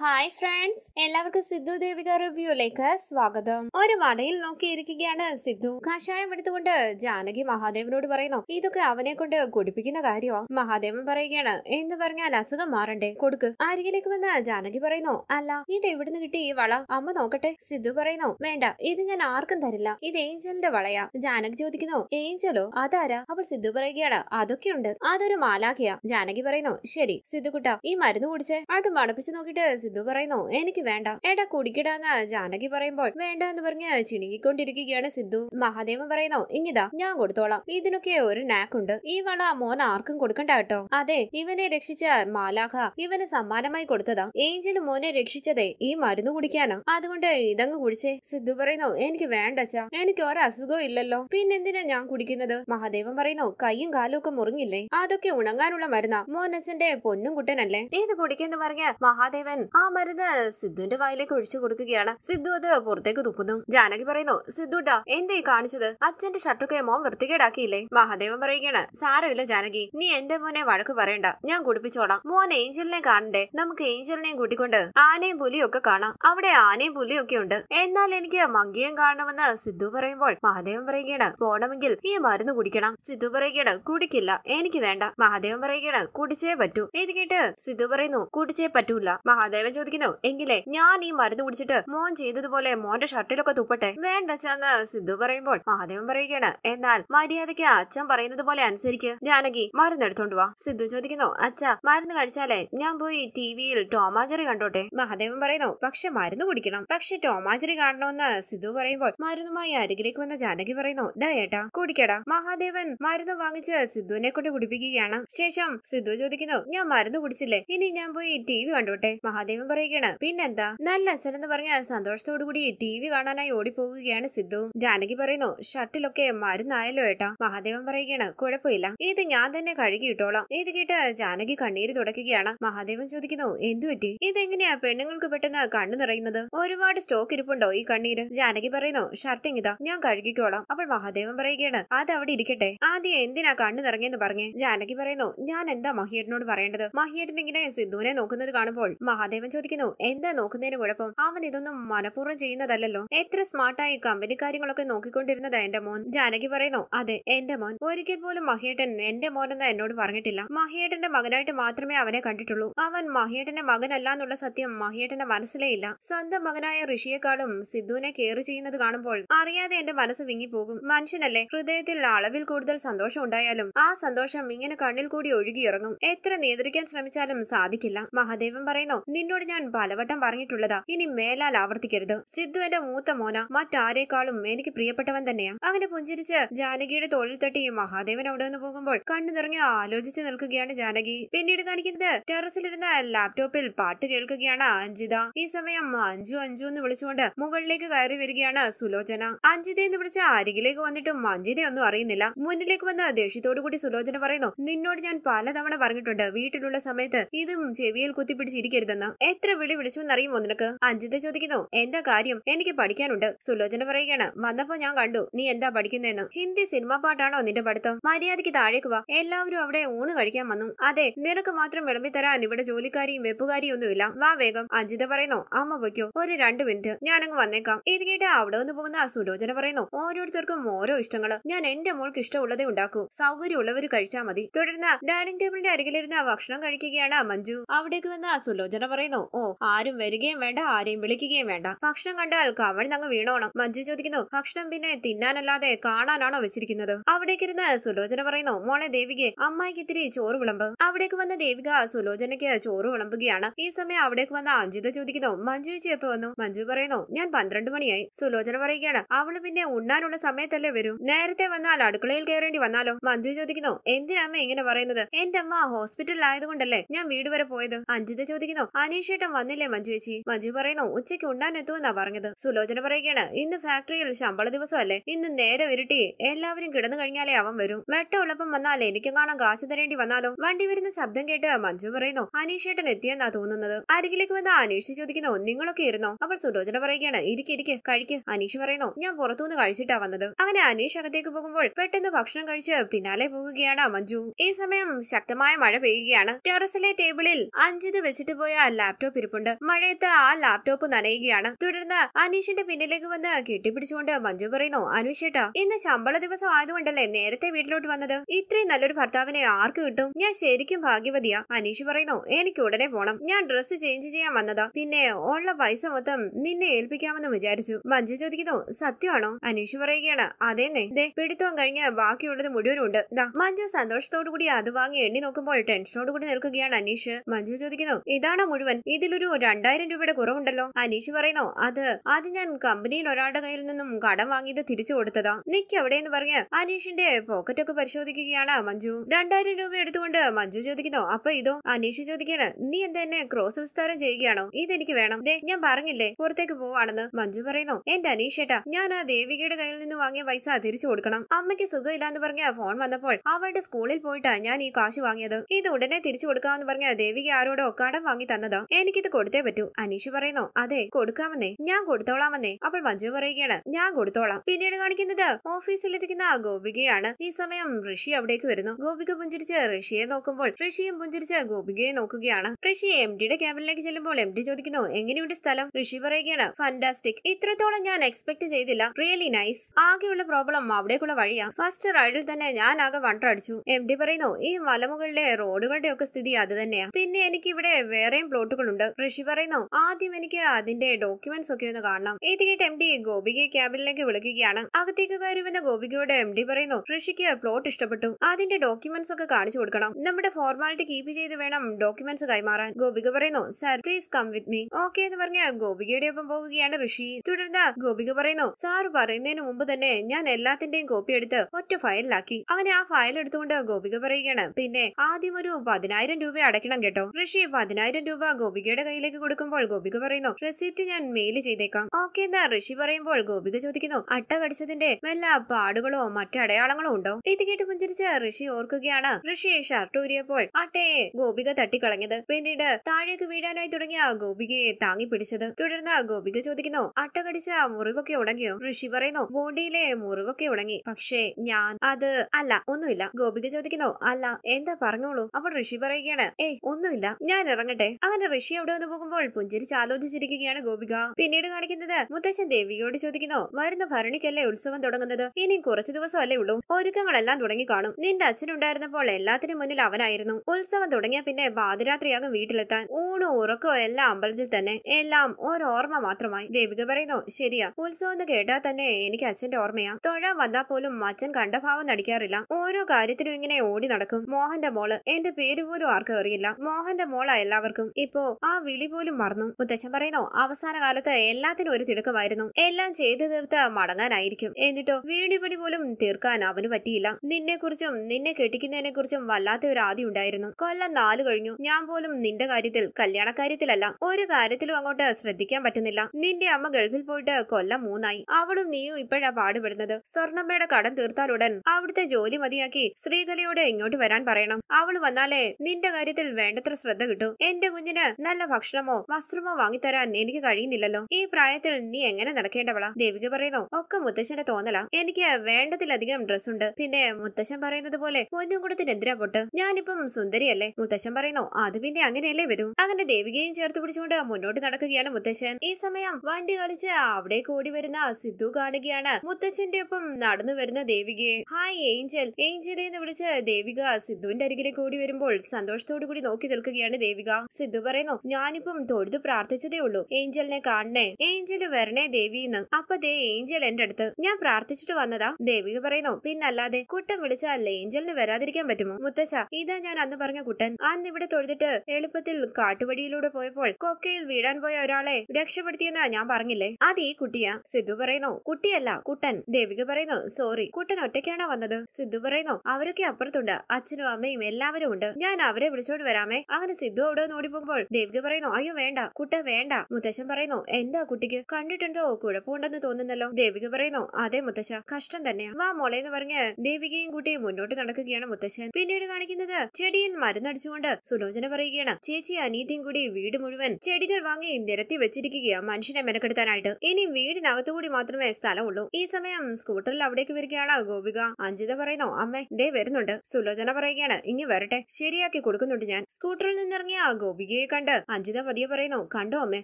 hi friends എല്ലാവർക്കും സിദ്ധു ദേവിക റിവ്യൂലേക്ക് സ്വാഗതം ഒരു വടയിൽ നോക്കിയിരിക്കുകയാണ് സിദ്ധു കഷായം എടുത്തുകൊണ്ട് ജാനകി മഹാദേവനോട് പറയുന്നു ഇതൊക്കെ അവനെ കൊണ്ട് കുടിപ്പിക്കുന്ന കാര്യമോ മഹാദേവൻ പറയുകയാണ് എന്ന് പറഞ്ഞാൽ അസുഖം മാറണ്ടേ കൊടുക്ക് അരികിലേക്ക് വന്ന് ജാനകി പറയുന്നു അല്ല ഇത് എവിടുന്ന് കിട്ടി ഈ വള അമ്മ നോക്കട്ടെ സിദ്ധു പറയുന്നു വേണ്ട ഇത് ഞാൻ ആർക്കും തരില്ല ഇത് ഏഞ്ചലിന്റെ വളയാ ജാനകി ചോദിക്കുന്നു ഏഞ്ചലോ അതാരാ അപ്പോൾ സിദ്ധു പറയുകയാണ് അതൊക്കെ ഉണ്ട് അതൊരു മാലാഖിയാ ജാനകി പറയുന്നു ശരി സിദ്ധു കുട്ട ഈ മരുന്ന് കുടിച്ച് ആട്ടും മടപ്പിച്ച് നോക്കിയിട്ട് സിദ്ധു പറയുന്നു എനിക്ക് വേണ്ട എടാ കുടിക്കടാന്ന് ജാനകി പറയുമ്പോൾ വേണ്ട എന്ന് പറഞ്ഞ് ചിണുങ്ങിക്കൊണ്ടിരിക്കുകയാണ് സിദ്ധു മഹാദേവൻ പറയുന്നു ഇങ്ങിതാ ഞാൻ കൊടുത്തോളാം ഇതിനൊക്കെ ഒരു നാക്കുണ്ട് ഈ വള മോൻ ആർക്കും കൊടുക്കണ്ട കേട്ടോ അതെ ഇവനെ രക്ഷിച്ച മാലാഖ ഇവന് സമ്മാനമായി കൊടുത്തതാ ഏഞ്ചൽ മോനെ രക്ഷിച്ചതേ ഈ മരുന്ന് കുടിക്കാനാ അതുകൊണ്ട് ഇതങ്ങ് കുടിച്ചേ സിദ്ധു പറയുന്നു എനിക്ക് വേണ്ടച്ചാ എനിക്ക് ഒരസുഖവും ഇല്ലല്ലോ പിന്നെന്തിനാ ഞാൻ കുടിക്കുന്നത് മഹാദേവൻ പറയുന്നു കൈയും കാലും ഒക്കെ മുറിഞ്ഞില്ലേ അതൊക്കെ ഉണങ്ങാനുള്ള മരുന്നാ മോനച്ഛന്റെ പൊന്നും കുട്ടനല്ലേ ഇത് കുടിക്കുന്നു പറഞ്ഞ മഹാദേവൻ ആ മരുന്ന് സിദ്ധുവിന്റെ വായിലേക്ക് ഒഴിച്ചു കൊടുക്കുകയാണ് സിദ്ധു അത് പുറത്തേക്ക് തുപ്പുന്നു ജാനകി പറയുന്നു സിദ്ധുട്ടാ എന്തേ കാണിച്ചത് അച്ഛന്റെ ഷർട്ടൊക്കെ മോൻ വൃത്തികേടാക്കിയില്ലേ മഹാദേവൻ പറയുകയാണ് സാരമില്ല ജാനകി നീ എന്റെ മോനെ വഴക്ക് പറയണ്ട ഞാൻ കുടിപ്പിച്ചോളാം മോൻ ഏഞ്ചലിനെ കാണണ്ടേ നമുക്ക് ഏഞ്ചലിനെയും കൂട്ടിക്കൊണ്ട് ആനയും പുലിയും ഒക്കെ കാണാം അവിടെ ആനയും പുലിയും ഒക്കെ ഉണ്ട് എന്നാൽ എനിക്ക് മങ്കിയും കാണണമെന്ന് സിദ്ധു പറയുമ്പോൾ മഹാദേവൻ പറയുകയാണ് പോണമെങ്കിൽ ഈ മരുന്ന് കുടിക്കണം സിദ്ധു പറയുകയാണ് കുടിക്കില്ല എനിക്ക് വേണ്ട മഹാദേവൻ പറയുകയാണ് കുടിച്ചേ പറ്റൂ ഇത് കേട്ട് സിദ്ധു പറയുന്നു കുടിച്ചേ പറ്റൂല മഹാദേവൻ ശരൺ ചോദിക്കുന്നു എങ്കിലേ ഞാൻ ഈ മരുന്ന് കുടിച്ചിട്ട് മോൻ ചെയ്തതുപോലെ മോന്റെ ഷർട്ടിലൊക്കെ തുപ്പട്ടെ വേണ്ട ചെന്ന് സിദ്ധു പറയുമ്പോൾ മഹാദേവൻ പറയുകയാണ് എന്നാൽ മര്യാദയ്ക്ക് അച്ഛൻ പറയുന്നത് പോലെ അനുസരിക്ക് ജാനകി മരുന്ന് എടുത്തോണ്ട് വാ സിദ്ധു ചോദിക്കുന്നു അച്ഛ മരുന്ന് കഴിച്ചാലേ ഞാൻ പോയി ടി വിയിൽ ടോമാജറി കണ്ടോട്ടെ മഹാദേവൻ പറയുന്നു പക്ഷെ മരുന്ന് കുടിക്കണം പക്ഷെ ടോമാജറി കാണണമെന്ന് സിദ്ധു പറയുമ്പോൾ മരുന്നുമായി അരികിലേക്ക് വന്ന ജാനകി പറയുന്നു ദാ കുടിക്കടാ മഹാദേവൻ മരുന്ന് വാങ്ങിച്ച് സിദ്ധുവിനെ കൊണ്ട് കുടിപ്പിക്കുകയാണ് ശേഷം സിദ്ധു ചോദിക്കുന്നു ഞാൻ മരുന്ന് കുടിച്ചില്ലേ ഇനി ഞാൻ പോയി ടി വി കണ്ടോട്ടെ മഹാദേവൻ ദൈവം പറയുകയാണ് പിന്നെന്താ നല്ല അച്ഛൻ എന്ന് പറഞ്ഞ സന്തോഷത്തോടുകൂടി ടി വി കാണാനായി ഓടിപ്പോകുകയാണ് സിദ്ധു ജാനകി പറയുന്നു ഷട്ടിലൊക്കെ മരുന്നായല്ലോ ഏട്ടാ മഹാദേവൻ പറയുകയാണ് കുഴപ്പമില്ല ഇത് ഞാൻ തന്നെ കഴുകിയിട്ടോളാം ഇത് കേട്ട് ജാനകി കണ്ണീര് തുടക്കുകയാണ് മഹാദേവൻ ചോദിക്കുന്നു എന്തു പറ്റി ഇതെങ്ങനെയാ പെണ്ണുങ്ങൾക്ക് പെട്ടെന്ന് കണ്ണു നിറയുന്നത് ഒരുപാട് സ്റ്റോക്ക് ഇരിപ്പുണ്ടോ ഈ കണ്ണീര് ജാനകി പറയുന്നു ഷർട്ടിങ് ഇതാ ഞാൻ കഴുകിക്കോളാം അപ്പോൾ മഹാദേവൻ പറയുകയാണ് അത് അവിടെ ഇരിക്കട്ടെ ആദ്യം എന്തിനാ കണ്ണു നിറങ്ങിയെന്ന് പറഞ്ഞേ ജാനകി പറയുന്നു ഞാൻ എന്താ മഹിയേട്ടനോട് പറയേണ്ടത് മഹിയേട്ടൻ ഇങ്ങനെ സിദ്ധുവിനെ നോക്കുന്നത് കാണുമ്പോൾ മഹാദേവൻ ചോദിക്കുന്നു എന്താ നോക്കുന്നതിന് കുഴപ്പം അവൻ ഇതൊന്നും മനഃപൂർവ്വം ചെയ്യുന്നതല്ലോ എത്ര സ്മാർട്ടായി കമ്പനി കാര്യങ്ങളൊക്കെ നോക്കിക്കൊണ്ടിരുന്നതാ എന്റെ മോൻ ജാനകി പറയുന്നു അതെ എന്റെ മോൻ ഒരിക്കൽ പോലും മഹിയേട്ടൻ എന്റെ എന്ന് എന്നോട് പറഞ്ഞിട്ടില്ല മഹിയേട്ടന്റെ മകനായിട്ട് മാത്രമേ അവനെ കണ്ടിട്ടുള്ളൂ അവൻ മഹിയേട്ടന്റെ മകനല്ല എന്നുള്ള സത്യം മഹിയേട്ടന്റെ മനസ്സിലേ ഇല്ല സ്വന്തം മകനായ ഋഷിയെക്കാളും സിദ്ധുവിനെ കെയർ ചെയ്യുന്നത് കാണുമ്പോൾ അറിയാതെ എന്റെ മനസ്സ് വിങ്ങിപ്പോകും മനുഷ്യനല്ലേ ഹൃദയത്തിൽ അളവിൽ കൂടുതൽ സന്തോഷം ഉണ്ടായാലും ആ സന്തോഷം ഇങ്ങനെ കണ്ണിൽ കൂടി ഒഴുകിയിറങ്ങും എത്ര നിയന്ത്രിക്കാൻ ശ്രമിച്ചാലും സാധിക്കില്ല മഹാദേവൻ പറയുന്നു നിന്നോട് ഞാൻ പലവട്ടം പറഞ്ഞിട്ടുള്ളതാ ഇനി മേലാൽ ആവർത്തിക്കരുത് സിദ്ധു എന്റെ മൂത്ത മോന മറ്റാരേക്കാളും എനിക്ക് പ്രിയപ്പെട്ടവൻ തന്നെയാ അങ്ങനെ പുഞ്ചിരിച്ച് ജാനകിയുടെ തോളിൽ തട്ടി മഹാദേവൻ അവിടെ നിന്ന് പോകുമ്പോൾ കണ്ണു നിറഞ്ഞ് ആലോചിച്ച് നിൽക്കുകയാണ് ജാനകി പിന്നീട് കാണിക്കുന്നത് ടെറസിലിരുന്ന ലാപ്ടോപ്പിൽ പാട്ട് കേൾക്കുകയാണ് അഞ്ജിത ഈ സമയം അഞ്ജു അഞ്ജു എന്ന് വിളിച്ചുകൊണ്ട് മുകളിലേക്ക് കയറി വരികയാണ് സുലോചന അഞ്ജിത എന്ന് വിളിച്ച അരികിലേക്ക് വന്നിട്ടും അഞ്ജിത ഒന്നും അറിയുന്നില്ല മുന്നിലേക്ക് വന്ന് ദേഷ്യത്തോടു കൂടി സുലോചന പറയുന്നു നിന്നോട് ഞാൻ പലതവണ പറഞ്ഞിട്ടുണ്ട് വീട്ടിലുള്ള സമയത്ത് ഇതും ചെവിയിൽ കുത്തിപ്പിടിച്ചിരിക്കരുതെന്ന് എത്ര വിളി വിളിച്ചു എന്നറിയുമോ നിനക്ക് അഞ്ജിത ചോദിക്കുന്നു എന്താ കാര്യം എനിക്ക് പഠിക്കാനുണ്ട് സുലോചന പറയുകയാണ് വന്നപ്പോ ഞാൻ കണ്ടു നീ എന്താ പഠിക്കുന്നതെന്ന് ഹിന്ദി സിനിമ പാട്ടാണോ നിന്റെ പഠിത്തം മര്യാദയ്ക്ക് താഴേക്ക് വാ എല്ലാവരും അവിടെ ഊണ് കഴിക്കാൻ വന്നു അതെ നിനക്ക് മാത്രം വിളമ്പി തരാൻ ഇവിടെ ജോലിക്കാരിയും വെപ്പുകാരിയും ഒന്നുമില്ല വാ വേഗം അഞ്ജിത പറയുന്നു അമ്മ പൊയ്ക്കോ ഒരു രണ്ട് മിനിറ്റ് ഞാനങ്ങ് വന്നേക്കാം ഇത് കേട്ട് അവിടെ നിന്ന് പോകുന്ന സുലോചന പറയുന്നു ഓരോരുത്തർക്കും ഓരോ ഇഷ്ടങ്ങള് ഞാൻ എന്റെ മോൾക്ക് ഇഷ്ടമുള്ളതേ ഉണ്ടാക്കൂ സൗകര്യമുള്ളവർ കഴിച്ചാൽ മതി തുടർന്ന് ഡൈനിങ് ടേബിളിന്റെ അരികിലിരുന്ന് ഭക്ഷണം കഴിക്കുകയാണ് മഞ്ജു അവിടേക്ക് വന്ന സുലോചന പറയുന്നു പറയുന്നു ഓ ആരും വരികയും വേണ്ട ആരെയും വിളിക്കുകയും വേണ്ട ഭക്ഷണം കണ്ടാൽ അങ്ങ് വീണോണം മഞ്ജു ചോദിക്കുന്നു ഭക്ഷണം പിന്നെ തിന്നാനല്ലാതെ കാണാനാണോ വെച്ചിരിക്കുന്നത് അവിടേക്കിരുന്ന് സുലോചന പറയുന്നു മോളെ ദേവിക അമ്മായിക്ക് ഇത്തിരി ചോറ് വിളമ്പ് അവിടേക്ക് വന്ന ദേവിക സുലോചനയ്ക്ക് ചോറ് വിളമ്പുകയാണ് ഈ സമയം അവിടേക്ക് വന്ന അഞ്ജിത ചോദിക്കുന്നു മഞ്ജു ചേച്ചി എപ്പോ വന്നു മഞ്ജു പറയുന്നു ഞാൻ പന്ത്രണ്ട് മണിയായി സുലോചന പറയുകയാണ് അവള് പിന്നെ ഉണ്ണാനുള്ള സമയത്തല്ലേ വരൂ നേരത്തെ വന്നാൽ അടുക്കളയിൽ കയറേണ്ടി വന്നാലോ മഞ്ജു ചോദിക്കുന്നു എന്തിനമ്മ ഇങ്ങനെ പറയുന്നത് എന്റെ അമ്മ ഹോസ്പിറ്റലിലായതുകൊണ്ടല്ലേ ഞാൻ വീട് വരെ പോയത് അഞ്ജിത ചോദിക്കുന്നു അനി അനീഷേട്ടൻ വന്നില്ലേ മഞ്ജു ചേച്ചി മഞ്ജു പറയുന്നു ഉച്ചയ്ക്ക് ഉണ്ണാനെത്തുമെന്നാ പറഞ്ഞത് സുലോചന പറയുകയാണ് ഇന്ന് ഫാക്ടറിയിൽ ശമ്പള ദിവസമല്ലേ ഇന്ന് നേരെ ഇരുട്ടി എല്ലാവരും കിടന്നു കഴിഞ്ഞാലേ അവൻ വരും ഉള്ളപ്പം വന്നാൽ എനിക്കും കാണാൻ കാശ് തരേണ്ടി വന്നാലോ വണ്ടി വരുന്ന ശബ്ദം കേട്ട് മഞ്ജു പറയുന്നു അനീഷേട്ടൻ എത്തിയെന്നാ തോന്നുന്നത് അരികിലേക്ക് വന്ന അനീഷ് ചോദിക്കുന്നു നിങ്ങളൊക്കെ ഇരുന്നോ അപ്പോൾ സുലോചന പറയുകയാണ് ഇരിക്കെ ഇരിക്കെ കഴിക്ക് അനീഷ് പറയുന്നു ഞാൻ പുറത്തുനിന്ന് കഴിച്ചിട്ടാ വന്നത് അങ്ങനെ അനീഷ് അകത്തേക്ക് പോകുമ്പോൾ പെട്ടെന്ന് ഭക്ഷണം കഴിച്ച് പിന്നാലെ പോകുകയാണ് മഞ്ജു ഈ സമയം ശക്തമായ മഴ പെയ്യുകയാണ് ടെറസിലെ ടേബിളിൽ അഞ്ചിത് വെച്ചിട്ട് പോയ ലാപ്ടോപ്പ് ഇരിപ്പുണ്ട് മഴയത്ത് ആ ലാപ്ടോപ്പ് നനയുകയാണ് തുടർന്ന് അനീഷിന്റെ പിന്നിലേക്ക് വന്ന് കെട്ടിപ്പിടിച്ചുകൊണ്ട് മഞ്ജു പറയുന്നു അനുഷേട്ടാ ഇന്ന് ശമ്പള ദിവസം ആയതുകൊണ്ടല്ലേ നേരത്തെ വീട്ടിലോട്ട് വന്നത് ഇത്രയും നല്ലൊരു ഭർത്താവിനെ ആർക്ക് കിട്ടും ഞാൻ ശരിക്കും ഭാഗ്യവതിയാ അനീഷ് പറയുന്നു എനിക്ക് ഉടനെ പോണം ഞാൻ ഡ്രസ്സ് ചേഞ്ച് ചെയ്യാൻ വന്നതാ പിന്നെ ഉള്ള പൈസ മൊത്തം നിന്നെ ഏൽപ്പിക്കാമെന്ന് വിചാരിച്ചു മഞ്ജു ചോദിക്കുന്നു സത്യമാണോ അനീഷ് പറയുകയാണ് അതേന്നെ ദേ പിടിത്തവും കഴിഞ്ഞ് ബാക്കിയുള്ളത് മുഴുവനും ഉണ്ട് മഞ്ജു സന്തോഷത്തോടു കൂടി അത് വാങ്ങി എണ്ണി നോക്കുമ്പോൾ ടെൻഷനോട് കൂടി നിൽക്കുകയാണ് അനീഷ് മഞ്ജു ചോദിക്കുന്നു ഇതാണോ മുഴുവൻ ഇതിലൊരു രണ്ടായിരം രൂപയുടെ കുറവുണ്ടല്ലോ അനീഷ് പറയുന്നു അത് അത് ഞാൻ കമ്പനിയിൽ ഒരാളുടെ കയ്യിൽ നിന്നും കടം വാങ്ങിയത് തിരിച്ചു കൊടുത്തതാ നിക്ക് അവിടെ എന്ന് പറഞ്ഞ് അനീഷിന്റെ പോക്കറ്റൊക്കെ പരിശോധിക്കുകയാണ് മഞ്ജു രണ്ടായിരം രൂപ എടുത്തുകൊണ്ട് മഞ്ജു ചോദിക്കുന്നു അപ്പൊ ഇതോ അനീഷ് ചോദിക്കാണ് നീ എന്തെന്നെ ക്രോസ് വിസ്താരം ചെയ്യുകയാണോ ഇതെനിക്ക് വേണം ദേ ഞാൻ പറഞ്ഞില്ലേ പുറത്തേക്ക് പോവാണെന്ന് മഞ്ജു പറയുന്നു എന്റെ അനീഷ് ഏട്ടാ ഞാൻ ആ ദേവികയുടെ കയ്യിൽ നിന്ന് വാങ്ങിയ പൈസ തിരിച്ചു കൊടുക്കണം അമ്മയ്ക്ക് സുഖമില്ല എന്ന് പറഞ്ഞ ഫോൺ വന്നപ്പോൾ അവളുടെ സ്കൂളിൽ പോയിട്ടാ ഞാൻ ഈ കാശ് വാങ്ങിയത് ഇത് ഉടനെ തിരിച്ചു കൊടുക്കാമെന്ന് പറഞ്ഞ ദേവിക ആരോടോ കടം വാങ്ങി തന്നതാ എനിക്കിത് കൊടുത്തേ പറ്റൂ അനീഷ് പറയുന്നു അതെ കൊടുക്കാമെന്നേ ഞാൻ കൊടുത്തോളാമെന്നേ അപ്പോൾ മഞ്ജു പറയുകയാണ് ഞാൻ കൊടുത്തോളാം പിന്നീട് കാണിക്കുന്നത് ഓഫീസിലിരിക്കുന്ന ഗോപികയാണ് ഈ സമയം ഋഷി അവിടേക്ക് വരുന്നു ഗോപിക പുഞ്ചിരിച്ച് ഋഷിയെ നോക്കുമ്പോൾ ഋഷിയും പുഞ്ചിരിച്ച് ഗോപികയെ നോക്കുകയാണ് ഋഷി എം ഡിയുടെ ക്യാബിനിലേക്ക് ചെല്ലുമ്പോൾ എം ഡി ചോദിക്കുന്നു എങ്ങനെയുണ്ട് സ്ഥലം ഋഷി പറയുകയാണ് ഫാന്റാസ്റ്റിക് ഇത്രത്തോളം ഞാൻ എക്സ്പെക്ട് ചെയ്തില്ല റിയലി നൈസ് ആകെയുള്ള പ്രോബ്ലം അവിടേക്കുള്ള വഴിയാ ഫസ്റ്റ് റൈഡിൽ തന്നെ ഞാൻ ആകെ വണ്ടർ അടിച്ചു എം ഡി പറയുന്നു ഈ മലമുകളിലെ റോഡുകളുടെ ഒക്കെ സ്ഥിതി അത് തന്നെയാ പിന്നെ എനിക്ക് ഇവിടെ വേറെയും പ്ലോട്ട് റിപ്പോർട്ടുകളുണ്ട് ഋഷി പറയുന്നു ആദ്യം എനിക്ക് അതിന്റെ ഡോക്യുമെന്റ്സ് ഒക്കെ ഒന്ന് കാണണം ഇത് കേട്ട് എം ഡി ഗോപികയെ ക്യാബിനിലേക്ക് വിളിക്കുകയാണ് അകത്തേക്ക് വന്ന ഗോപികയോട് എം ഡി പറയുന്നു ഋഷിക്ക് പ്ലോട്ട് ഇഷ്ടപ്പെട്ടു അതിന്റെ ഡോക്യുമെന്റ്സ് ഒക്കെ കാണിച്ചു കൊടുക്കണം നമ്മുടെ ഫോർമാലിറ്റി കീപ്പ് ചെയ്ത് വേണം ഡോക്യുമെന്റ്സ് കൈമാറാൻ ഗോപിക പറയുന്നു sir please come with me okay എന്ന് പറഞ്ഞ് ഗോപികയുടെ ഒപ്പം പോകുകയാണ് ഋഷി തുടർന്ന് ഗോപിക പറയുന്നു സാർ പറയുന്നതിന് മുമ്പ് തന്നെ ഞാൻ എല്ലാത്തിന്റെയും കോപ്പി എടുത്ത് ഒറ്റ ഫയലിലാക്കി അങ്ങനെ ആ ഫയൽ എടുത്തുകൊണ്ട് ഗോപിക പറയുകയാണ് പിന്നെ ആദ്യം ഒരു പതിനായിരം രൂപ അടയ്ക്കണം കേട്ടോ ഋഷി പതിനായിരം രൂപ ഗോപികയുടെ കയ്യിലേക്ക് കൊടുക്കുമ്പോൾ ഗോപിക പറയുന്നു റെസിപ്റ്റ് ഞാൻ മെയിൽ ചെയ്തേക്കാം ഓക്കെ എന്നാ ഋഷി പറയുമ്പോൾ ഗോപിക ചോദിക്കുന്നു അട്ട കടിച്ചതിന്റെ വല്ല പാടുകളോ മറ്റടയാളങ്ങളോ ഉണ്ടോ ഇത് കേട്ട് പുഞ്ചിരിച്ച ഋഷി ഓർക്കുകയാണ് ഋഷി ഷർട്ട് ഊരിയപ്പോൾ അട്ടയെ ഗോപിക തട്ടിക്കളഞ്ഞത് പിന്നീട് താഴേക്ക് വീഴാനായി തുടങ്ങിയ ഗോപികയെ താങ്ങി പിടിച്ചത് തുടർന്ന് ഗോപിക ചോദിക്കുന്നു അട്ട കടിച്ച മുറിവൊക്കെ ഉണങ്ങിയോ ഋഷി പറയുന്നു ബോഡിയിലെ മുറിവൊക്കെ ഉണങ്ങി പക്ഷേ ഞാൻ അത് അല്ല ഒന്നുമില്ല ഗോപിക ചോദിക്കുന്നു അല്ല എന്താ പറഞ്ഞോളൂ അപ്പോൾ ഋഷി പറയുകയാണ് ഏയ് ഒന്നുമില്ല ഞാൻ ഇറങ്ങട്ടെ അങ്ങനെ അങ്ങനെ ഋഷി അവിടെ വന്ന് പോകുമ്പോൾ പുഞ്ചിരിച്ച് ആലോചിച്ചിരിക്കുകയാണ് ഗോപിക പിന്നീട് കാണിക്കുന്നത് മുത്തശ്ശൻ ദേവിയോട് ചോദിക്കുന്നു വരുന്ന ഭരണിക്കല്ലേ ഉത്സവം തുടങ്ങുന്നത് ഇനി കുറച്ചു ദിവസം അല്ലേ ഉള്ളൂ ഒരുക്കങ്ങളെല്ലാം തുടങ്ങി കാണും നിന്റെ അച്ഛനുണ്ടായിരുന്നപ്പോൾ എല്ലാത്തിനും മുന്നിൽ അവനായിരുന്നു ഉത്സവം തുടങ്ങിയ പിന്നെ പാതിരാത്രിയാകും വീട്ടിലെത്താൻ അവന് ഉറക്കവും എല്ലാം അമ്പലത്തിൽ തന്നെ എല്ലാം ഓരോർമ്മ മാത്രമായി ദേവിക പറയുന്നു ശരിയാ ഉത്സവം എന്ന് കേട്ടാൽ തന്നെ എനിക്ക് അച്ഛന്റെ ഓർമ്മയാ തൊഴാൻ വന്നാൽ പോലും അച്ഛൻ കണ്ട ഭാവം നടിക്കാറില്ല ഓരോ കാര്യത്തിനും ഇങ്ങനെ ഓടി നടക്കും മോഹന്റെ മോള് എന്റെ പേര് പോലും ആർക്കും അറിയില്ല മോഹന്റെ മോള എല്ലാവർക്കും ഇപ്പോ ആ വിളി പോലും മറന്നു മുത്തശ്ശൻ പറയുന്നു അവസാന കാലത്ത് എല്ലാത്തിനും ഒരു തിടുക്കമായിരുന്നു എല്ലാം ചെയ്തു തീർത്ത് മടങ്ങാനായിരിക്കും എന്നിട്ടോ വീടിപടി പോലും തീർക്കാൻ അവന് പറ്റിയില്ല നിന്നെ കുറിച്ചും നിന്നെ കെട്ടിക്കുന്നതിനെ കുറിച്ചും വല്ലാത്ത ഒരു ആദ്യം ഉണ്ടായിരുന്നു കൊല്ലം നാല് കഴിഞ്ഞു ഞാൻ പോലും നിന്റെ കാര്യത്തിൽ കല്യാണം കല്യാണ കാര്യത്തിലല്ല ഒരു കാര്യത്തിലും അങ്ങോട്ട് ശ്രദ്ധിക്കാൻ പറ്റുന്നില്ല നിന്റെ അമ്മ ഗൾഫിൽ പോയിട്ട് കൊല്ലം മൂന്നായി അവളും നീയും ഇപ്പോഴാ പാടുപെടുന്നത് സ്വർണമ്മയുടെ കടം തീർത്താലുടൻ അവിടുത്തെ ജോലി മതിയാക്കി ശ്രീകലയോട് ഇങ്ങോട്ട് വരാൻ പറയണം അവൾ വന്നാലേ നിന്റെ കാര്യത്തിൽ വേണ്ടത്ര ശ്രദ്ധ കിട്ടൂ എന്റെ കുഞ്ഞിന് നല്ല ഭക്ഷണമോ വസ്ത്രമോ വാങ്ങിത്തരാൻ എനിക്ക് കഴിയുന്നില്ലല്ലോ ഈ പ്രായത്തിൽ നീ എങ്ങനെ നടക്കേണ്ടവളാ ദേവിക പറയുന്നു ഒക്കെ മുത്തശ്ശന്റെ തോന്നലാ എനിക്ക് വേണ്ടതിലധികം ഡ്രസ് ഉണ്ട് പിന്നെ മുത്തശ്ശൻ പറയുന്നത് പോലെ പൊന്നും കൂടത്തിന് എന്തിനാ പൊട്ട് ഞാനിപ്പം സുന്ദരിയല്ലേ മുത്തശ്ശൻ പറയുന്നു അത് പിന്നെ അങ്ങനെയല്ലേ വരൂ അങ്ങനെ ദേവികയും ചേർത്ത് പിടിച്ചുകൊണ്ട് മുന്നോട്ട് നടക്കുകയാണ് മുത്തശ്ശൻ ഈ സമയം വണ്ടി കളിച്ച് അവിടെ കൂടി വരുന്ന സിദ്ധു കാണുകയാണ് മുത്തച്ഛന്റെ ഒപ്പം നടന്നു വരുന്ന ദേവികയെ ഹായ് ഏഞ്ചൽ ഏഞ്ചലെ എന്ന് വിളിച്ച് ദേവിക സിദ്ധുവിന്റെ അരികിലെ കൂടി വരുമ്പോൾ സന്തോഷത്തോടു കൂടി നോക്കി നിൽക്കുകയാണ് ദേവിക സിദ്ധു പറയുന്നു ഞാനിപ്പം തൊഴുതു പ്രാർത്ഥിച്ചതേ ഉള്ളൂ ഏഞ്ചലിനെ കാണണേ ഏഞ്ചൽ വരണേ ദേവി എന്ന് അപ്പൊ ദേ ഏഞ്ചൽ എന്റെ അടുത്ത് ഞാൻ പ്രാർത്ഥിച്ചിട്ട് വന്നതാ ദേവിക പറയുന്നു പിന്നല്ലാതെ കുട്ടൻ വിളിച്ചാൽ ഏഞ്ചലിന് വരാതിരിക്കാൻ പറ്റുമോ മുത്തച്ഛ ഇതാ ഞാൻ അന്ന് പറഞ്ഞ കുട്ടൻ അന്ന് ഇവിടെ തൊഴുതിട്ട് എളുപ്പത്തിൽ കാട്ടുവഴി കുഴിയിലൂടെ പോയപ്പോൾ കൊക്കയിൽ വീഴാൻ പോയ ഒരാളെ രക്ഷപ്പെടുത്തിയെന്ന് ഞാൻ പറഞ്ഞില്ലേ അത് ഈ കുട്ടിയാ സിദ്ധു പറയുന്നു കുട്ടിയല്ല കുട്ടൻ ദേവിക പറയുന്നു സോറി കുട്ടൻ ഒറ്റയ്ക്കാണോ വന്നത് സിദ്ധു പറയുന്നു അവരൊക്കെ അപ്പുറത്തുണ്ട് അച്ഛനും അമ്മയും എല്ലാവരും ഉണ്ട് ഞാൻ അവരെ വിളിച്ചോണ്ട് വരാമേ അങ്ങനെ സിദ്ധു അവിടെ പോകുമ്പോൾ ദേവിക പറയുന്നു അയ്യോ വേണ്ട കുട്ട വേണ്ട മുത്തശ്ശൻ പറയുന്നു എന്താ കുട്ടിക്ക് കണ്ടിട്ടുണ്ടോ കുഴപ്പമുണ്ടെന്ന് തോന്നുന്നല്ലോ ദേവിക പറയുന്നു അതെ മുത്തശ്ശ കഷ്ടം തന്നെയാ വാ മോളെ എന്ന് പറഞ്ഞ് ദേവികയും കുട്ടിയും മുന്നോട്ട് നടക്കുകയാണ് മുത്തശ്ശൻ പിന്നീട് കാണിക്കുന്നത് ചെടിയിൽ മരുന്നടിച്ചുകൊണ്ട് സുലോചന പറയുകയാണ് ചേച്ചി അനീതിയും കൂടി വീട് മുഴുവൻ ചെടികൾ വാങ്ങി നിരത്തി വെച്ചിരിക്കുകയാ മനുഷ്യനെ മെനക്കെടുത്താനായിട്ട് ഇനി വീടിനകത്തുകൂടി മാത്രമേ സ്ഥലമുള്ളൂ ഈ സമയം സ്കൂട്ടറിൽ അവിടേക്ക് വരികയാണ് ഗോപിക അഞ്ജിത പറയുന്നു അമ്മേ ദേ വരുന്നുണ്ട് സുലോചന പറയുകയാണ് ഇനി വരട്ടെ ശരിയാക്കി കൊടുക്കുന്നുണ്ട് ഞാൻ സ്കൂട്ടറിൽ നിന്നിറങ്ങിയ ഗോപികയെ കണ്ട് അഞ്ജിത പതിയെ പറയുന്നു കണ്ടോ അമ്മേ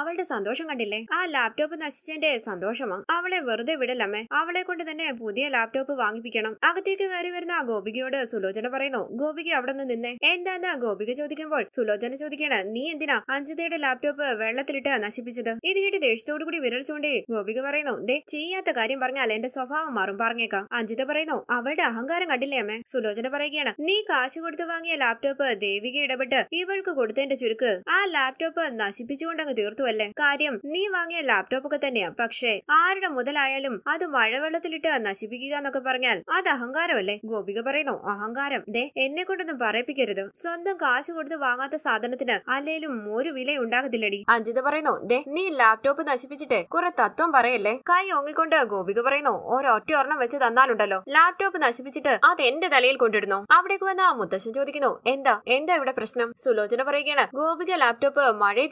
അവളുടെ സന്തോഷം കണ്ടില്ലേ ആ ലാപ്ടോപ്പ് നശിച്ചതിന്റെ സന്തോഷമാ അവളെ വെറുതെ വിടലമ്മേ അവളെ കൊണ്ട് തന്നെ പുതിയ ലാപ്ടോപ്പ് വാങ്ങിപ്പിക്കണം അകത്തേക്ക് കയറി വരുന്ന ഗോപികയോട് സുലോചന പറയുന്നു ഗോപിക അവിടെ നിന്ന് നിന്നേ എന്താന്ന് ഗോപിക ചോദിക്കുമ്പോൾ സുലോചന ചോദിക്കാണ് നീ എന്തിനാ അഞ്ജിതയുടെ ലാപ്ടോപ്പ് വെള്ളത്തിലിട്ട് നശിപ്പിച്ചത് ഇത് കേട്ട് ദേഷ്യത്തോടു കൂടി വിരൽ ചൂണ്ടി ഗോപിക പറയുന്നു ദേ ചെയ്യാത്ത കാര്യം പറഞ്ഞാൽ എന്റെ സ്വഭാവം മാറും പറഞ്ഞേക്കാം അഞ്ജിത പറയുന്നു അവളുടെ അഹങ്കാരം കണ്ടില്ലേ അമ്മേ സുലോചന പറയുകയാണ് നീ കാശ് കൊടുത്തു വാങ്ങിയ ലാപ്ടോപ്പ് ദേവിക ഇടപെട്ട് ഇവൾക്ക് കൊടുത്തതിന്റെ ചുരുക്ക് ആ ലാപ്ടോപ്പ് നശിപ്പിച്ചുകൊണ്ടങ്ങ് തീർത്തു അല്ലേ കാര്യം നീ വാങ്ങിയ ലാപ്ടോപ്പ് ഒക്കെ തന്നെയാ പക്ഷേ ആരുടെ മുതലായാലും അത് മഴവെള്ളത്തിലിട്ട് നശിപ്പിക്കുക എന്നൊക്കെ പറഞ്ഞാൽ അത് അഹങ്കാരമല്ലേ ഗോപിക പറയുന്നു അഹങ്കാരം ദേ എന്നെ കൊണ്ടൊന്നും പറയിപ്പിക്കരുത് സ്വന്തം കാശ് കൊടുത്ത് വാങ്ങാത്ത സാധനത്തിന് അല്ലെ ഒന്നിനും ഒരു ഉണ്ടാകത്തില്ലടി അഞ്ജിത പറയുന്നു ദേ നീ ലാപ്ടോപ്പ് നശിപ്പിച്ചിട്ട് കുറെ തത്വം പറയല്ലേ കൈ ഓങ്ങിക്കൊണ്ട് ഗോപിക പറയുന്നു ഒരൊറ്റ ഒരെണ്ണം വെച്ച് തന്നാലുണ്ടല്ലോ ലാപ്ടോപ്പ് നശിപ്പിച്ചിട്ട് അത് എന്റെ തലയിൽ കൊണ്ടിരുന്നു അവിടേക്ക് വന്ന മുത്തശ്ശൻ ചോദിക്കുന്നു എന്താ എന്താ ഇവിടെ പ്രശ്നം സുലോചന പറയുകയാണ് ഗോപിക ലാപ്ടോപ്പ്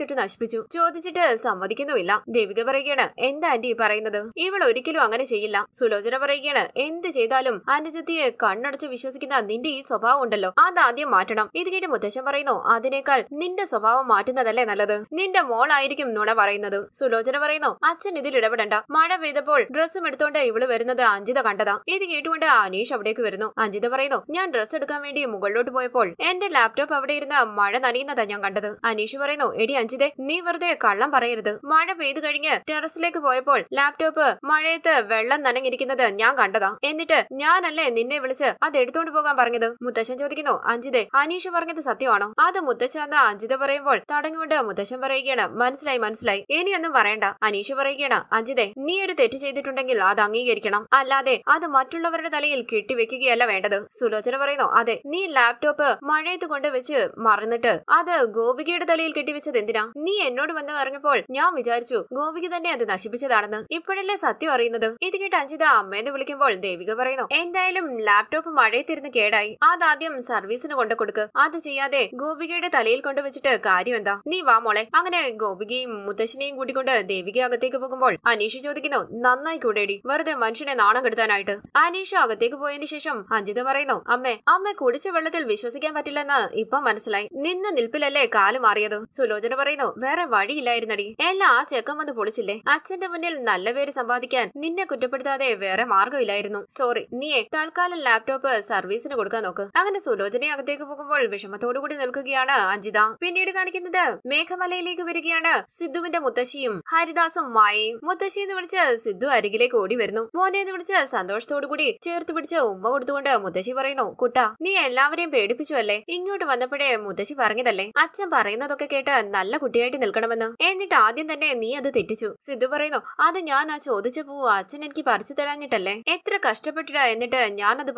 തൊട്ട് നശിപ്പിച്ചു ചോദിച്ചിട്ട് സമ്മതിക്കുന്നുമില്ല ദേവിക പറയുകയാണ് എന്താ ആന്റി പറയുന്നത് ഇവൾ ഒരിക്കലും അങ്ങനെ ചെയ്യില്ല സുലോചന പറയുകയാണ് എന്ത് ചെയ്താലും അനുജത്തിയെ കണ്ണടച്ച് വിശ്വസിക്കുന്ന നിന്റെ ഈ സ്വഭാവം ഉണ്ടല്ലോ അത് ആദ്യം മാറ്റണം ഇത് കേട്ട് മുത്തശ്ശൻ പറയുന്നു അതിനേക്കാൾ നിന്റെ സ്വഭാവം സ്വഭാവം മാറ്റുന്നതല്ലേ നല്ലത് നിന്റെ മോളായിരിക്കും നുണ പറയുന്നത് സുലോചന പറയുന്നു അച്ഛൻ ഇതിൽ ഇടപെടണ്ട മഴ പെയ്തപ്പോൾ ഡ്രസ്സും എടുത്തോണ്ട് ഇവള് വരുന്നത് അഞ്ജിത കണ്ടതാ ഇത് കേട്ടുകൊണ്ട് അനീഷ് അവിടേക്ക് വരുന്നു അഞ്ജിത പറയുന്നു ഞാൻ ഡ്രസ്സ് എടുക്കാൻ വേണ്ടി മുകളിലോട്ട് പോയപ്പോൾ എന്റെ ലാപ്ടോപ്പ് അവിടെ ഇരുന്ന മഴ നനയുന്നതാ ഞാൻ കണ്ടത് അനീഷ് പറയുന്നു എടി അഞ്ജിതെ നീ വെറുതെ കള്ളം പറയരുത് മഴ പെയ്തു കഴിഞ്ഞ് ടെറസിലേക്ക് പോയപ്പോൾ ലാപ്ടോപ്പ് മഴയത്ത് വെള്ളം നനഞ്ഞിരിക്കുന്നത് ഞാൻ കണ്ടതാ എന്നിട്ട് ഞാനല്ലേ നിന്നെ വിളിച്ച് അത് എടുത്തോണ്ട് പോകാൻ പറഞ്ഞത് മുത്തശ്ശൻ ചോദിക്കുന്നു അഞ്ജിതെ അനീഷ് പറഞ്ഞത് സത്യമാണോ അത് മുത്തശ്ശൻ അഞ്ജിത പറയുമ്പോൾ പറയുമ്പോൾ തടഞ്ഞുകൊണ്ട് മുത്തശ്ശൻ പറയുകയാണ് മനസ്സിലായി മനസ്സിലായി ഇനിയൊന്നും പറയണ്ട അനീഷ് പറയുകയാണ് അജിതെ നീ ഒരു തെറ്റ് ചെയ്തിട്ടുണ്ടെങ്കിൽ അത് അംഗീകരിക്കണം അല്ലാതെ അത് മറ്റുള്ളവരുടെ തലയിൽ കെട്ടിവെക്കുകയല്ല വേണ്ടത് സുലോചന പറയുന്നു അതെ നീ ലാപ്ടോപ്പ് മഴയത്ത് കൊണ്ടുവച്ച് മറന്നിട്ട് അത് ഗോപികയുടെ തലയിൽ കെട്ടിവെച്ചത് എന്തിനാ നീ എന്നോട് വന്ന് പറഞ്ഞപ്പോൾ ഞാൻ വിചാരിച്ചു ഗോപിക തന്നെ അത് നശിപ്പിച്ചതാണെന്ന് ഇപ്പോഴല്ലേ സത്യം അറിയുന്നത് ഇത് കേട്ട് അഞ്ജിത അമ്മേന്ന് വിളിക്കുമ്പോൾ ദേവിക പറയുന്നു എന്തായാലും ലാപ്ടോപ്പ് മഴയത്തിരുന്ന് കേടായി അതാദ്യം സർവീസിന് കൊണ്ടു കൊടുക്ക് അത് ചെയ്യാതെ ഗോപികയുടെ തലയിൽ കൊണ്ടുവച്ചിട്ട് കാര്യം എന്താ നീ വാ മോളെ അങ്ങനെ ഗോപികയും മുത്തശ്ശിനെയും കൂട്ടിക്കൊണ്ട് ദേവിക അകത്തേക്ക് പോകുമ്പോൾ അനീഷ് ചോദിക്കുന്നു നന്നായി കൂടേടി വെറുതെ മനുഷ്യനെ നാണം കെടുത്താനായിട്ട് അനീഷ് അകത്തേക്ക് പോയതിനു ശേഷം അഞ്ജിത പറയുന്നു അമ്മേ അമ്മ കുടിച്ച വെള്ളത്തിൽ വിശ്വസിക്കാൻ പറ്റില്ലെന്ന് ഇപ്പൊ മനസ്സിലായി നിന്ന് നിൽപ്പിലല്ലേ കാല് മാറിയത് സുലോചന പറയുന്നു വേറെ വഴിയില്ലായിരുന്നടി എല്ലാം ആ ചെക്കം വന്ന് പൊളിച്ചില്ലേ അച്ഛന്റെ മുന്നിൽ നല്ല പേര് സമ്പാദിക്കാൻ നിന്നെ കുറ്റപ്പെടുത്താതെ വേറെ മാർഗമില്ലായിരുന്നു സോറി നീയെ തൽക്കാലം ലാപ്ടോപ്പ് സർവീസിന് കൊടുക്കാൻ നോക്ക് അങ്ങനെ സുലോചനയെ അകത്തേക്ക് പോകുമ്പോൾ വിഷമത്തോടു കൂടി നിൽക്കുകയാണ് അഞ്ജിത പിന്നീട് കാണിക്കുന്നത് മേഘമലയിലേക്ക് വരികയാണ് സിദ്ധുവിന്റെ മുത്തശ്ശിയും ഹരിദാസും മായയും മുത്തശ്ശി എന്ന് വിളിച്ച് സിദ്ധു അരികിലേക്ക് ഓടി വരുന്നു മോനെ എന്ന് വിളിച്ച് സന്തോഷത്തോടു കൂടി ചേർത്ത് പിടിച്ച് ഉമ്മ കൊടുത്തുകൊണ്ട് മുത്തശ്ശി പറയുന്നു കുട്ട നീ എല്ലാവരെയും പേടിപ്പിച്ചു അല്ലേ ഇങ്ങോട്ട് വന്നപ്പോഴേ മുത്തശ്ശി പറഞ്ഞതല്ലേ അച്ഛൻ പറയുന്നതൊക്കെ കേട്ട് നല്ല കുട്ടിയായിട്ട് നിൽക്കണമെന്ന് എന്നിട്ട് ആദ്യം തന്നെ നീ അത് തെറ്റിച്ചു സിദ്ധു പറയുന്നു അത് ഞാൻ ആ ചോദിച്ച പൂ അച്ഛൻ എനിക്ക് പറിച്ചു തരാഞ്ഞിട്ടല്ലേ എത്ര കഷ്ടപ്പെട്ടിട്ടാ എന്നിട്ട് ഞാൻ അത്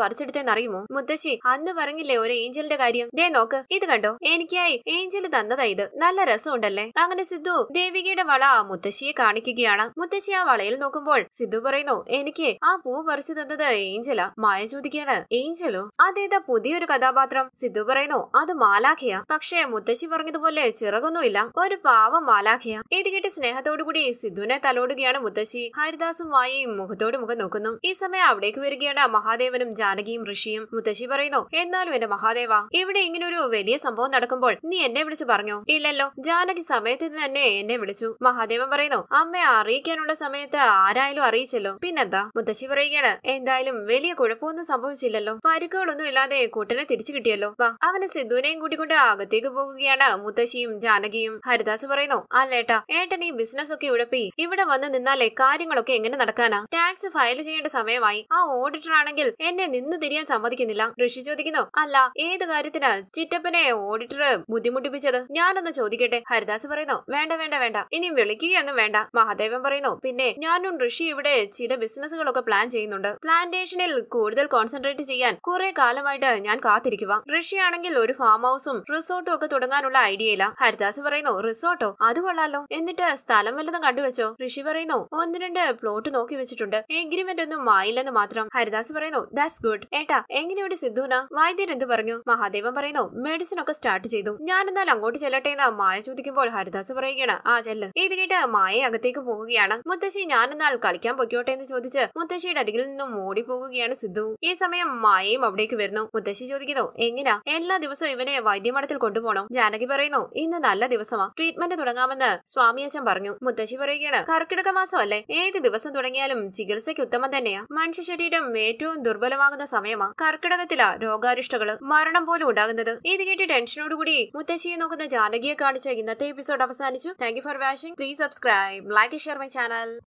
അറിയുമോ മുത്തശ്ശി അന്ന് പറഞ്ഞില്ലേ ഒരു ഏഞ്ചലിന്റെ കാര്യം ദേ നോക്ക് ഇത് കണ്ടോ എനിക്കായി ഏഞ്ചൽ തന്നത് അതാ നല്ല നല്ല രസമുണ്ടല്ലേ അങ്ങനെ സിദ്ധു ദേവികയുടെ വള ആ മുത്തശ്ശിയെ കാണിക്കുകയാണ് മുത്തശ്ശി ആ വളയിൽ നോക്കുമ്പോൾ സിദ്ധു പറയുന്നു എനിക്ക് ആ പൂ പറിച്ചു തന്നത് ഏഞ്ചല മായ ചോദിക്കുകയാണ് ഏഞ്ചലോ അതേതാ പുതിയൊരു കഥാപാത്രം സിദ്ധു പറയുന്നു അത് മാലാഖിയ പക്ഷേ മുത്തശ്ശി പറഞ്ഞതുപോലെ ചിറകൊന്നുമില്ല ഒരു പാവം മാലാഖിയ ഇത് കേട്ട് സ്നേഹത്തോടുകൂടി സിദ്ധുവിനെ തലോടുകയാണ് മുത്തശ്ശി ഹരിദാസും മായയും മുഖത്തോട് മുഖം നോക്കുന്നു ഈ സമയം അവിടേക്ക് വരികയാണ് മഹാദേവനും ജാനകിയും ഋഷിയും മുത്തശ്ശി പറയുന്നു എന്നാലും എന്റെ മഹാദേവ ഇവിടെ ഇങ്ങനൊരു വലിയ സംഭവം നടക്കുമ്പോൾ നീ എന്നെ വിളിച്ച് പറഞ്ഞു പറഞ്ഞു ഇല്ലല്ലോ ജാനകി സമയത്തിന് തന്നെ എന്നെ വിളിച്ചു മഹാദേവൻ പറയുന്നു അമ്മയെ അറിയിക്കാനുള്ള സമയത്ത് ആരായാലും അറിയിച്ചല്ലോ പിന്നെന്താ മുത്തശ്ശി പറയുകയാണ് എന്തായാലും വലിയ കുഴപ്പമൊന്നും സംഭവിച്ചില്ലല്ലോ പരുക്കുകളൊന്നും ഇല്ലാതെ കുട്ടനെ തിരിച്ചു കിട്ടിയല്ലോ വാ അവനെ സിദ്ധുവിനെയും കൂട്ടിക്കൊണ്ട് അകത്തേക്ക് പോകുകയാണ് മുത്തശ്ശിയും ജാനകിയും ഹരിദാസ് പറയുന്നു അല്ലേട്ടാ ഏട്ടൻ ഈ ബിസിനസ് ഒക്കെ ഉഴപ്പി ഇവിടെ വന്ന് നിന്നാലേ കാര്യങ്ങളൊക്കെ എങ്ങനെ നടക്കാനാ ടാക്സ് ഫയൽ ചെയ്യേണ്ട സമയമായി ആ ഓഡിറ്റർ ആണെങ്കിൽ എന്നെ നിന്ന് തിരിയാൻ സമ്മതിക്കുന്നില്ല ഋഷി ചോദിക്കുന്നു അല്ല ഏത് കാര്യത്തിനാ ചിറ്റപ്പനെ ഓഡിറ്റർ ബുദ്ധിമുട്ടിപ്പിച്ചത് ഞാനൊന്ന് ചോദിക്കട്ടെ ഹരിദാസ് പറയുന്നു വേണ്ട വേണ്ട വേണ്ട ഇനി വിളിക്കുകയൊന്നും വേണ്ട മഹാദേവൻ പറയുന്നു പിന്നെ ഞാനും ഋഷി ഇവിടെ ചില ബിസിനസ്സുകളൊക്കെ പ്ലാൻ ചെയ്യുന്നുണ്ട് പ്ലാന്റേഷനിൽ കൂടുതൽ കോൺസെൻട്രേറ്റ് ചെയ്യാൻ കുറെ കാലമായിട്ട് ഞാൻ കാത്തിരിക്കുക ഋഷിയാണെങ്കിൽ ഒരു ഫാം ഹൗസും റിസോർട്ടും ഒക്കെ തുടങ്ങാനുള്ള ഐഡിയയില്ല ഹരിദാസ് പറയുന്നു റിസോർട്ടോ അത് കൊള്ളാലോ എന്നിട്ട് സ്ഥലം വല്ലതും കണ്ടുവച്ചോ ഋഷി പറയുന്നു ഒന്ന് രണ്ട് പ്ലോട്ട് നോക്കി വെച്ചിട്ടുണ്ട് എഗ്രിമെന്റ് ഒന്നും ആയില്ലെന്ന് മാത്രം ഹരിദാസ് പറയുന്നു ദാറ്റ്സ് ഗുഡ് ഏട്ടാ എങ്ങനെയുണ്ട് സിദ്ധുന വൈദ്യൻ എന്ത് പറഞ്ഞു മഹാദേവൻ പറയുന്നു മെഡിസിൻ ഒക്കെ സ്റ്റാർട്ട് ചെയ്തു ഞാൻ എന്നാൽ അങ്ങോട്ട് ചെല്ലട്ടെ എന്ന് മായ ചോദിക്കുമ്പോൾ ഹരിദാസ് പറയുകയാണ് ആ ചെല്ല് ഇത് കേട്ട് മായ അകത്തേക്ക് പോകുകയാണ് മുത്തശ്ശി ഞാനെന്നാൽ കളിക്കാൻ പൊയ്ക്കോട്ടെ എന്ന് ചോദിച്ച് മുത്തശ്ശിയുടെ അരികിൽ നിന്നും ഓടി പോകുകയാണ് സിദ്ധു ഈ സമയം മായയും അവിടേക്ക് വരുന്നു മുത്തശ്ശി ചോദിക്കുന്നു എങ്ങനാ എല്ലാ ദിവസവും ഇവനെ വൈദ്യമഠത്തിൽ കൊണ്ടുപോകണം ജാനകി പറയുന്നു ഇന്ന് നല്ല ദിവസമാ ട്രീറ്റ്മെന്റ് തുടങ്ങാമെന്ന് അച്ഛൻ പറഞ്ഞു മുത്തശ്ശി പറയുകയാണ് കർക്കിടക മാസം അല്ലേ ഏത് ദിവസം തുടങ്ങിയാലും ചികിത്സയ്ക്ക് ഉത്തമം തന്നെയാ മനുഷ്യ ശരീരം ഏറ്റവും ദുർബലമാകുന്ന സമയമാ കർക്കിടകത്തിലാ രോഗാരിഷ്ടകള് മരണം പോലും ഉണ്ടാകുന്നത് ഇത് കേട്ട് ടെൻഷനോടുകൂടി മുത്തശ്ശിയെ നോക്കുന്ന ജാനകിയെ കാണിച്ച ഇന്നത്തെ എപ്പിസോഡ് അവസാനിച്ചു thank for watching please subscribe like share my channel